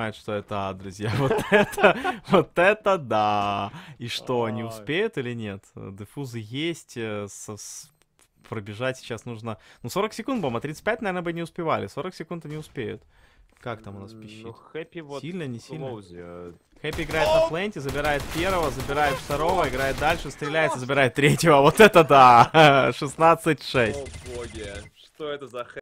понимает, что это адрес. Я вот это, вот это да. И что, они успеют или нет? Дефузы есть, э, пробежать сейчас нужно... Ну, 40 секунд, бомба, 35, наверное, бы не успевали. 40 секунд они успеют. Как там у нас пищит? Ну, сильно, не сильно? А Хэппи играет на фленте, забирает первого, забирает второго, играет дальше, стреляется, забирает третьего. Вот это да! 16-6. О, боги. Что это за